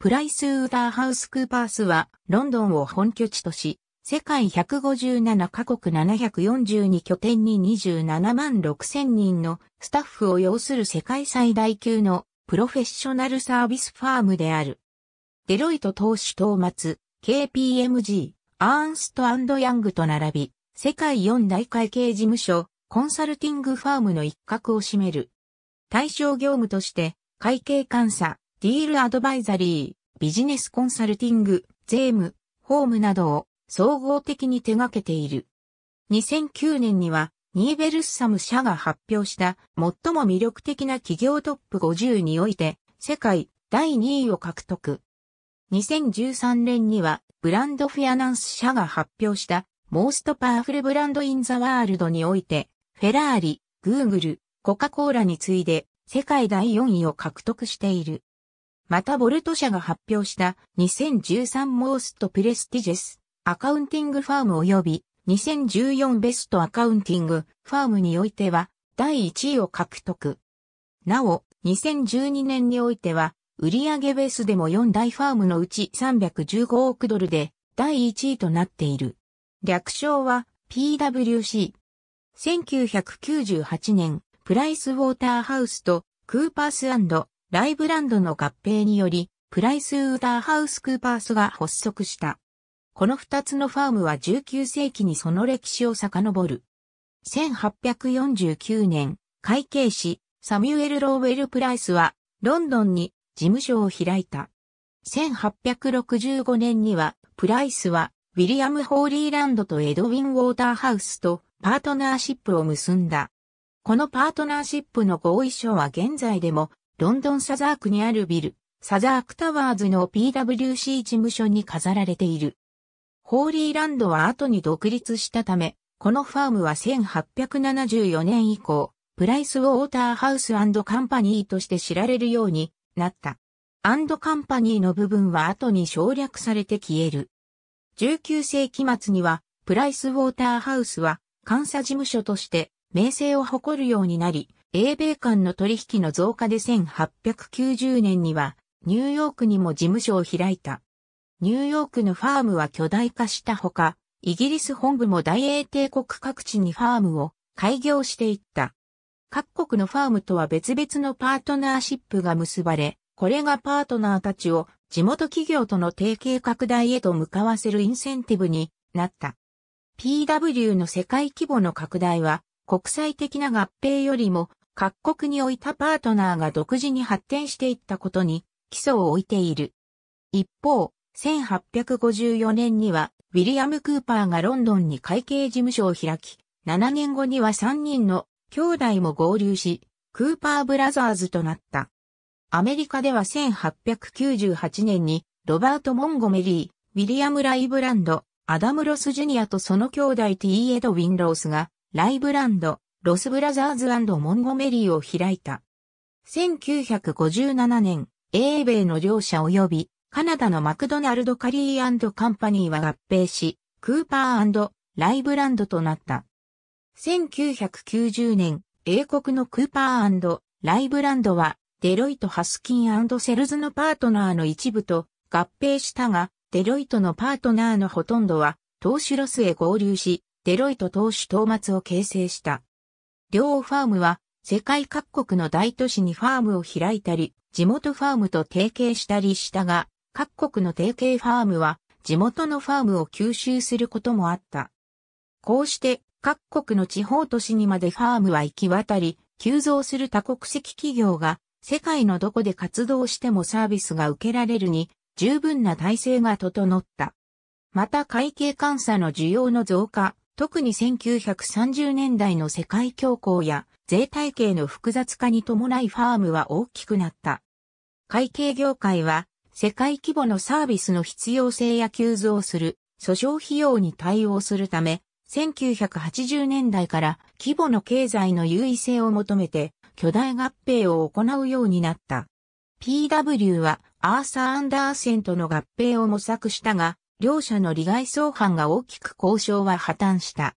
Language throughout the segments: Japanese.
プライスウーダーハウスクーパースは、ロンドンを本拠地とし、世界157カ国742拠点に27万6000人のスタッフを要する世界最大級のプロフェッショナルサービスファームである。デロイト投資統末、KPMG、アーンストヤングと並び、世界4大会計事務所、コンサルティングファームの一角を占める。対象業務として、会計監査、ディールアドバイザリー、ビジネスコンサルティング、税務、ホームなどを総合的に手掛けている。2009年には、ニーベルッサム社が発表した最も魅力的な企業トップ50において、世界第2位を獲得。2013年には、ブランドフィアナンス社が発表した、モーストパワフルブランドインザワールドにおいて、フェラーリ、グーグル、コカ・コーラに次いで、世界第4位を獲得している。またボルト社が発表した2013モーストプレスティジェスアカウンティングファーム及び2014ベストアカウンティングファームにおいては第1位を獲得。なお、2012年においては売上ベースでも4大ファームのうち315億ドルで第1位となっている。略称は PWC。1998年、プライスウォーターハウスとクーパースライブランドの合併により、プライスウーターハウスクーパースが発足した。この二つのファームは19世紀にその歴史を遡る。1849年、会計士、サミュエル・ローウェル・プライスは、ロンドンに事務所を開いた。1865年には、プライスは、ウィリアム・ホーリーランドとエドウィン・ウォーターハウスとパートナーシップを結んだ。このパートナーシップの合意書は現在でもロンドンサザークにあるビル、サザークタワーズの PWC 事務所に飾られている。ホーリーランドは後に独立したため、このファームは1874年以降、プライスウォーターハウスカンパニーとして知られるようになった。アンドカンパニーの部分は後に省略されて消える。19世紀末には、プライスウォーターハウスは監査事務所として名声を誇るようになり、英米間の取引の増加で1890年には、ニューヨークにも事務所を開いた。ニューヨークのファームは巨大化したほか、イギリス本部も大英帝国各地にファームを開業していった。各国のファームとは別々のパートナーシップが結ばれ、これがパートナーたちを地元企業との提携拡大へと向かわせるインセンティブになった。PW の世界規模の拡大は国際的な合併よりも各国においたパートナーが独自に発展していったことに基礎を置いている。一方、1854年にはウィリアム・クーパーがロンドンに会計事務所を開き、7年後には3人の兄弟も合流し、クーパーブラザーズとなった。アメリカでは1898年にロバート・モンゴメリー、ウィリアム・ライブランド、アダム・ロス・ジュニアとその兄弟 T・ エド・ウィン・ロースが、ライブランド、ロスブラザーズモンゴメリーを開いた。1957年、英米の両社及びカナダのマクドナルド・カリーカンパニーは合併し、クーパーライブランドとなった。1990年、英国のクーパーライブランドは、デロイト・ハスキンセルズのパートナーの一部と合併したが、デロイトのパートナーのほとんどは、投資ロスへ合流し、デロイト投資討末を形成した。両ファームは世界各国の大都市にファームを開いたり、地元ファームと提携したりしたが、各国の提携ファームは地元のファームを吸収することもあった。こうして各国の地方都市にまでファームは行き渡り、急増する多国籍企業が世界のどこで活動してもサービスが受けられるに十分な体制が整った。また会計監査の需要の増加、特に1930年代の世界恐慌や税体系の複雑化に伴いファームは大きくなった。会計業界は世界規模のサービスの必要性や急増する訴訟費用に対応するため、1980年代から規模の経済の優位性を求めて巨大合併を行うようになった。PW はアーサー・アンダーセンとの合併を模索したが、両者の利害相反が大きく交渉は破綻した。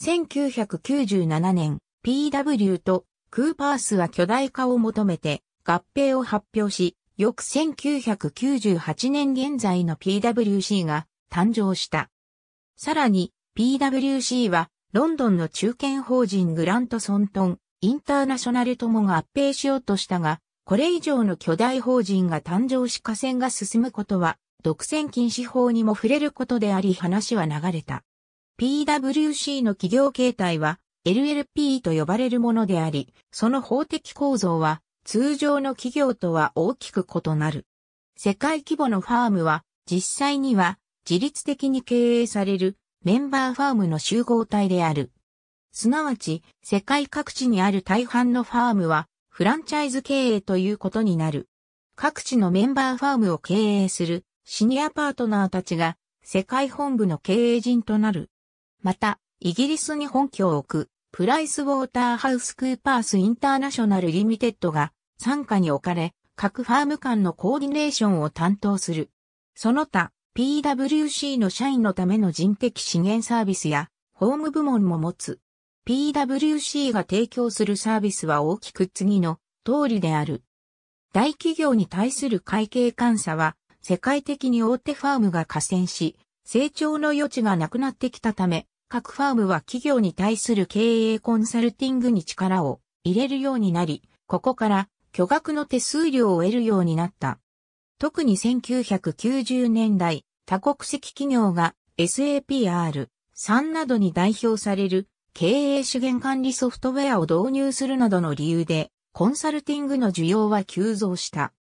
1997年、PW とクーパースは巨大化を求めて合併を発表し、翌1998年現在の PWC が誕生した。さらに PWC はロンドンの中堅法人グラントソントンインターナショナルとも合併しようとしたが、これ以上の巨大法人が誕生し河川が進むことは独占禁止法にも触れることであり話は流れた。PWC の企業形態は LLP と呼ばれるものであり、その法的構造は通常の企業とは大きく異なる。世界規模のファームは実際には自律的に経営されるメンバーファームの集合体である。すなわち、世界各地にある大半のファームはフランチャイズ経営ということになる。各地のメンバーファームを経営するシニアパートナーたちが世界本部の経営陣となる。また、イギリスに本拠を置くプライスウォーターハウスクーパースインターナショナルリミテッドが傘下に置かれ、各ファーム間のコーディネーションを担当する。その他、PWC の社員のための人的資源サービスや、ホーム部門も持つ。PWC が提供するサービスは大きく次の通りである。大企業に対する会計監査は、世界的に大手ファームが加戦し、成長の余地がなくなってきたため、各ファームは企業に対する経営コンサルティングに力を入れるようになり、ここから巨額の手数料を得るようになった。特に1990年代、多国籍企業が SAPR 3などに代表される経営資源管理ソフトウェアを導入するなどの理由で、コンサルティングの需要は急増した。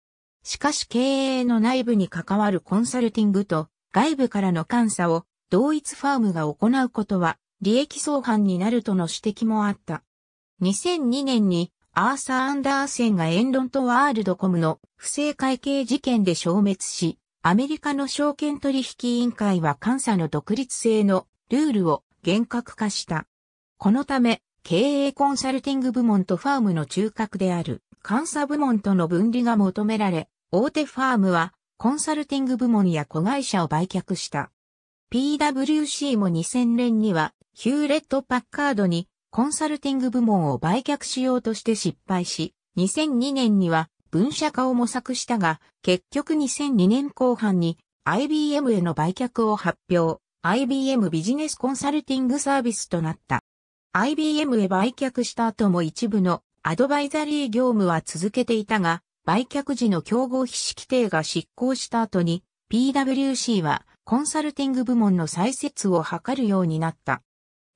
しかし経営の内部に関わるコンサルティングと外部からの監査を同一ファームが行うことは利益相反になるとの指摘もあった。2002年にアーサー・アンダーセンがエンロンとワールドコムの不正会計事件で消滅し、アメリカの証券取引委員会は監査の独立性のルールを厳格化した。このため、経営コンサルティング部門とファームの中核である監査部門との分離が求められ、大手ファームはコンサルティング部門や子会社を売却した。PWC も2000年にはヒューレット・パッカードにコンサルティング部門を売却しようとして失敗し、2002年には分社化を模索したが、結局2002年後半に IBM への売却を発表、IBM ビジネスコンサルティングサービスとなった。IBM へ売却した後も一部のアドバイザリー業務は続けていたが、売却時の競合費式定が執行した後に、PWC はコンサルティング部門の再設を図るようになった。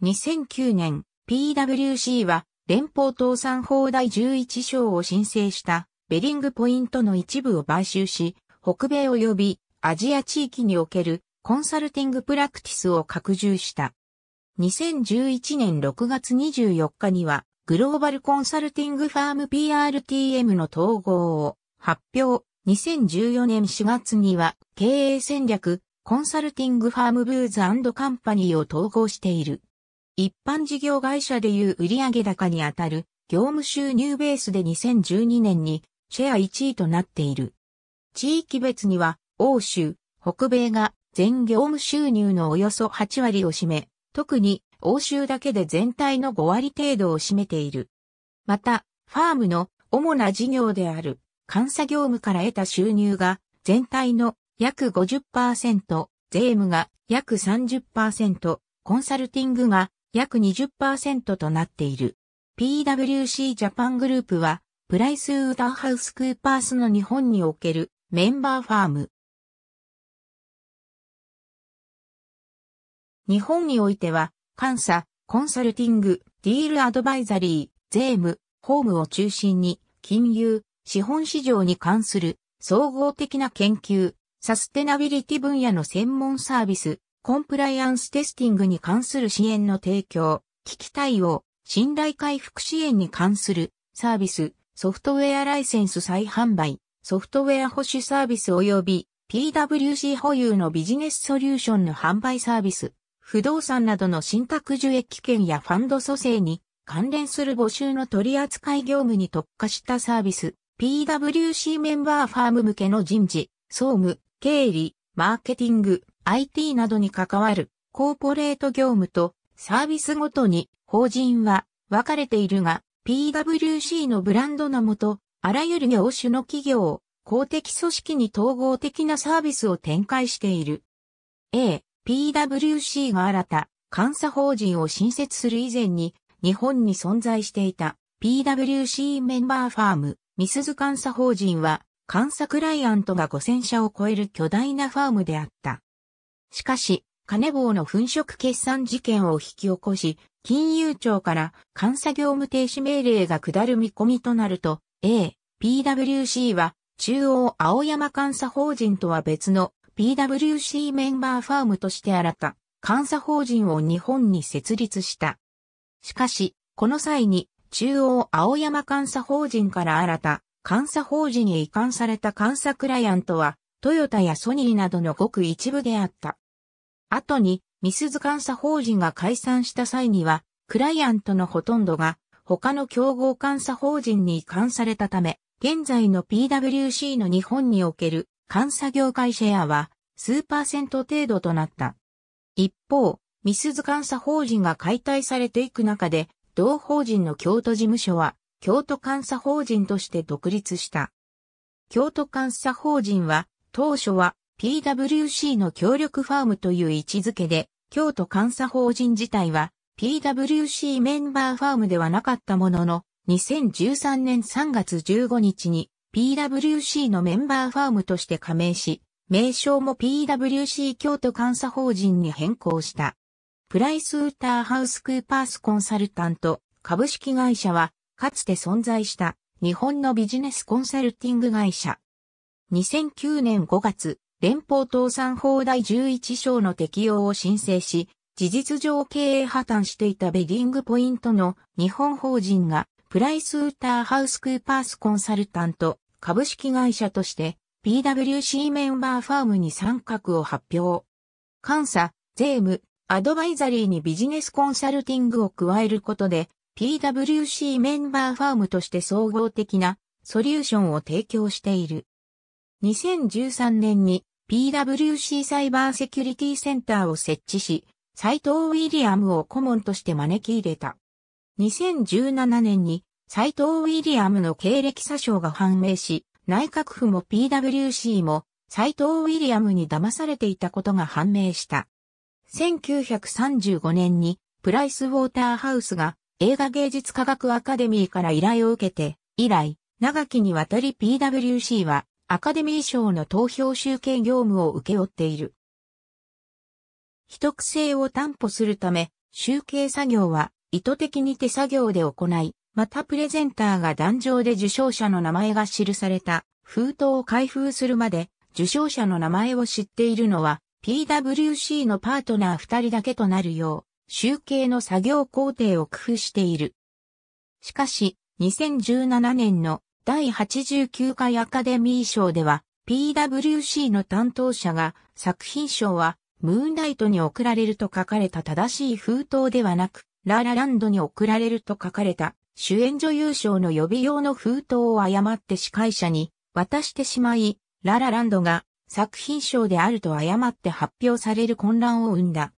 2009年、PWC は連邦倒産法第11章を申請したベリングポイントの一部を買収し、北米及びアジア地域におけるコンサルティングプラクティスを拡充した。2011年6月24日にはグローバルコンサルティングファーム PRTM の統合を発表。2014年4月には経営戦略、コンサルティングファームブーズカンパニーを統合している。一般事業会社でいう売上高にあたる業務収入ベースで2012年にシェア1位となっている。地域別には欧州、北米が全業務収入のおよそ8割を占め、特に欧州だけで全体の5割程度を占めている。また、ファームの主な事業である監査業務から得た収入が全体の約50%、税務が約30%、コンサルティングが約20%となっている。PWC ジャパングループは、プライスウーターハウスクーパースの日本におけるメンバーファーム。日本においては、監査、コンサルティング、ディールアドバイザリー、税務、法務を中心に、金融、資本市場に関する総合的な研究、サステナビリティ分野の専門サービス、コンプライアンステスティングに関する支援の提供、危機対応、信頼回復支援に関するサービス、ソフトウェアライセンス再販売、ソフトウェア保守サービス及び PWC 保有のビジネスソリューションの販売サービス、不動産などの信託受益権やファンド組成に関連する募集の取扱い業務に特化したサービス、PWC メンバーファーム向けの人事、総務、経理、マーケティング、IT などに関わるコーポレート業務とサービスごとに法人は分かれているが、PWC のブランドのもと、あらゆる業種の企業、公的組織に統合的なサービスを展開している。A、PWC が新た、監査法人を新設する以前に、日本に存在していた PWC メンバーファーム、ミスズ監査法人は、監査クライアントが5000社を超える巨大なファームであった。しかし、金棒の粉飾決算事件を引き起こし、金融庁から監査業務停止命令が下る見込みとなると、A、PWC は中央青山監査法人とは別の PWC メンバーファームとして新た、監査法人を日本に設立した。しかし、この際に、中央青山監査法人から新た、監査法人へ移管された監査クライアントは、トヨタやソニーなどのごく一部であった。後に、ミスズ監査法人が解散した際には、クライアントのほとんどが、他の競合監査法人に移管されたため、現在の PWC の日本における監査業界シェアは数パーセント程度となった。一方、ミスズ監査法人が解体されていく中で、同法人の京都事務所は、京都監査法人として独立した。京都監査法人は、当初は PWC の協力ファームという位置づけで、京都監査法人自体は PWC メンバーファームではなかったものの、2013年3月15日に PWC のメンバーファームとして加盟し、名称も PWC 京都監査法人に変更した。プライスウーターハウスクーパースコンサルタント株式会社は、かつて存在した日本のビジネスコンサルティング会社。2009年5月、連邦倒産法第11章の適用を申請し、事実上経営破綻していたベディングポイントの日本法人がプライスウーターハウスクーパースコンサルタント株式会社として PWC メンバーファームに参画を発表。監査、税務、アドバイザリーにビジネスコンサルティングを加えることで PWC メンバーファームとして総合的なソリューションを提供している。2013年に PWC サイバーセキュリティセンターを設置し、サイトウィリアムを顧問として招き入れた。2017年に斎藤ウィリアムの経歴詐称が判明し、内閣府も PWC も斎藤ウィリアムに騙されていたことが判明した。1935年にプライスウォーターハウスが映画芸術科学アカデミーから依頼を受けて、以来、長きにわたり PWC はアカデミー賞の投票集計業務を受け負っている。秘匿性を担保するため、集計作業は意図的に手作業で行い、またプレゼンターが壇上で受賞者の名前が記された封筒を開封するまで受賞者の名前を知っているのは PWC のパートナー2人だけとなるよう集計の作業工程を工夫している。しかし2017年の第89回アカデミー賞では PWC の担当者が作品賞はムーンライトに贈られると書かれた正しい封筒ではなくララランドに送られると書かれた主演女優賞の予備用の封筒を誤って司会者に渡してしまい、ララランドが作品賞であると誤って発表される混乱を生んだ。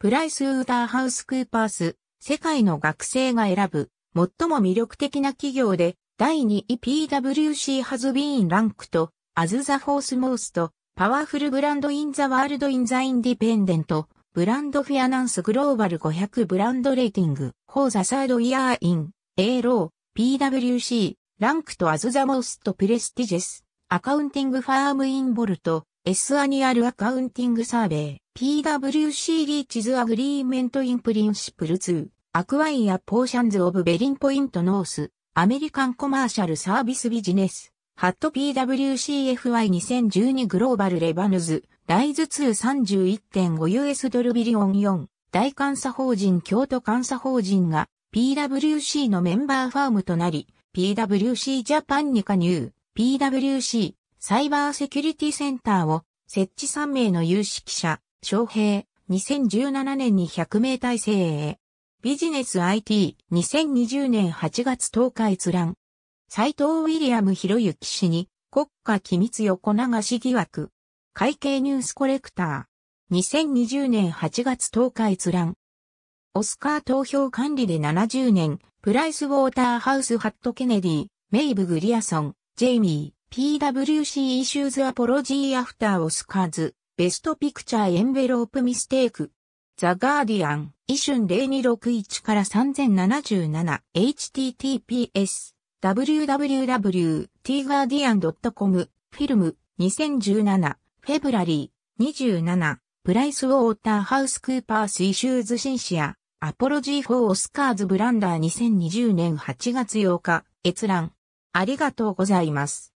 プライス・ウーターハウス・クーパース、世界の学生が選ぶ最も魅力的な企業で第2位 PWC ハズビーンランクとアズザフォースモースとパワフルブランドインザワールドインザインディペンデントブランドフィアナンスグローバル500ブランドレーティング、フォーザサードイヤーイン、エーロー、PWC、ランクとアズザモーストプレスティジェス、アカウンティングファームインボルト、S アニュアルアカウンティングサーベイ、PWC リーチズアグリーメントインプリンシプル2、アクワイアポーションズオブベリンポイントノース、アメリカンコマーシャルサービスビジネス、ハット PWCFY2012 グローバルレバヌズ、ライズ2 31.5US ドルビリオン4、大監査法人京都監査法人が PWC のメンバーファームとなり、PWC ジャパンに加入、PWC サイバーセキュリティセンターを設置3名の有識者、招聘、2017年に100名体制へ。ビジネス IT2020 年8月10日閲覧。斎藤ウィリアム博之氏に国家機密横流し疑惑。会計ニュースコレクター。2020年8月10日閲覧。オスカー投票管理で70年、プライスウォーターハウスハット・ケネディ、メイブ・グリアソン、ジェイミー、PWC イシューズ・アポロジー・アフター・オスカーズ、ベスト・ピクチャー・エンベロープ・ミステーク。ザ・ガーディアン、イシュン0261から 3077https www.tguardian.com フィルム2017フェブラリー27、プライスウォーターハウスクーパースイシューズシンシア、アポロジー4オスカーズブランダー2020年8月8日、閲覧。ありがとうございます。